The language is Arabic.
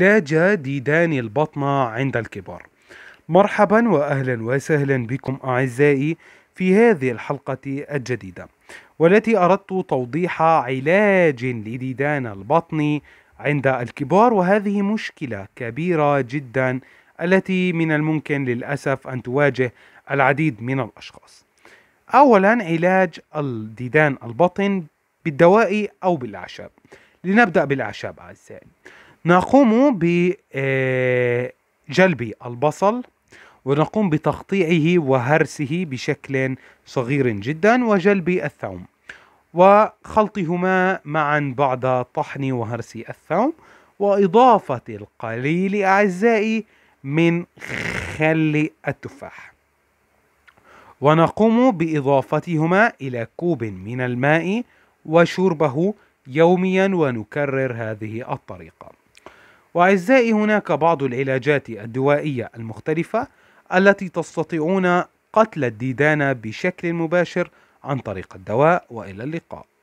لاجا ديدان البطن عند الكبار مرحبا واهلا وسهلا بكم اعزائي في هذه الحلقه الجديده والتي اردت توضيح علاج لديدان البطن عند الكبار وهذه مشكله كبيره جدا التي من الممكن للاسف ان تواجه العديد من الاشخاص اولا علاج الديدان البطن بالدواء او بالاعشاب لنبدا بالاعشاب اعزائي نقوم بجلب آه، البصل ونقوم بتقطيعه وهرسه بشكل صغير جدا وجلب الثوم وخلطهما معا بعد طحن وهرس الثوم وإضافة القليل أعزائي من خل التفاح ونقوم بإضافتهما إلى كوب من الماء وشربه يوميا ونكرر هذه الطريقة وأعزائي هناك بعض العلاجات الدوائية المختلفة التي تستطيعون قتل الديدان بشكل مباشر عن طريق الدواء وإلى اللقاء